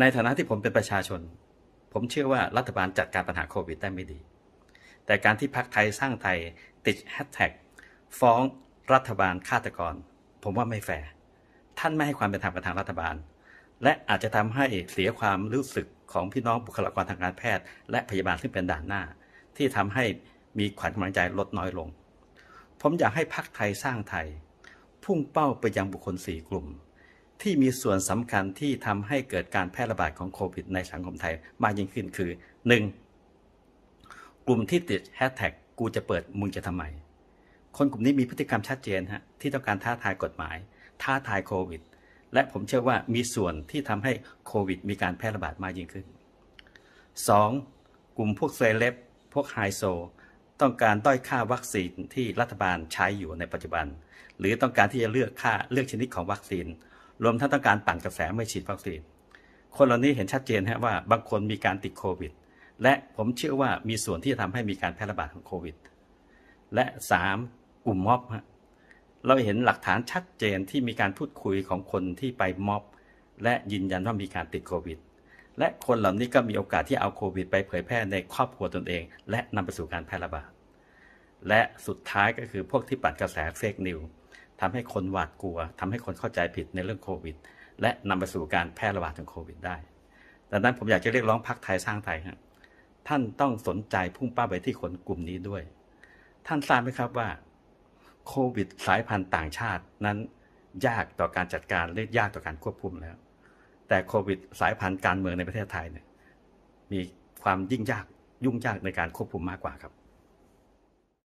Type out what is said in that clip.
ในฐานะที่ผมเป็นประชาชน ผมเชื่อว่ารัฐบาลจัดการปัญหาโควิดได้ไม่ดี แต่การที่พักไทย สร้างไทยติดแฮชแท็กฟ้อง รัฐบาลฆาตกร ผมว่าไม่แฟร์ ท่านไม่ให้ความเป็นธรรมกับทางรัฐบาล และอาจจะทำให้เสียความรู้สึกของพี่น้องบุคลากรทางการแพทย์ และพยาบาลซึ่งเป็นด่านหน้า ที่ทำให้มีขวัญกำลังใจลดน้อยลง ผมอยากให้พักไทยสร้างไทย พุ่งเป้าไปยังบุคคลสี่กลุ่มที่มีส่วนสำคัญที่ทำให้เกิดการแพร่ระบาดของโควิดในสังคมไทยมากยิ่งขึ้นคือ 1. กลุ่มที่ติดแฮชแท็กกูจะเปิดมึงจะทำไม คนกลุ่มนี้มีพฤติกรรมชัดเจนฮะที่ต้องการท้าทายกฎหมายท้าทายโควิดและผมเชื่อว่ามีส่วนที่ทำให้โควิดมีการแพร่ระบาดมากยิ่งขึ้น 2. กลุ่มพวกเซเลบพวกไฮโซ ต้องการด้อยค่าวัคซีนที่รัฐบาลใช้อยู่ในปัจจุบัน หรือต้องการที่จะเลือกค่าเลือกชนิดของวัคซีนรวมทั้งต้องการปั่นกระแสไม่ฉีดวัคซีน คนเหล่านี้เห็นชัดเจนฮะว่าบางคนมีการติดโควิด และผมเชื่อว่ามีส่วนที่จะทำให้มีการแพร่ระบาดของโควิด และ3กลุ่มม็อบฮะเราเห็นหลักฐานชัดเจนที่มีการพูดคุยของคนที่ไปม็อบ และยืนยันว่ามีการติดโควิด และคนเหล่านี้ก็มีโอกาสที่เอาโควิด ไปเผยแพร่ในครอบครัวตนเอง และนำไปสู่การแพร่ระบาดและสุดท้ายก็คือพวกที่ปัดกระแสเฟกนิวสทำให้คนหวาดกลัว ทำให้คนเข้าใจผิดในเรื่องโควิด และนำไปสู่การแพร่ระบาดของโควิดได้ ดังนั้นผมอยากจะเรียกร้องพักไทยสร้างไทยครับท่านต้องสนใจพุ่งเป้าไปที่คนกลุ่มนี้ด้วย ท่านทราบไหมครับว่าโควิด สายพันธุ์ต่างชาตินั้นยากต่อการจัดการและยากต่อการควบคุมแล้ว แต่โควิด สายพันธุ์การเมืองในประเทศไทยเนี่ยมีความยิ่งยากยุ่งยากในการควบคุมมากกว่าครับ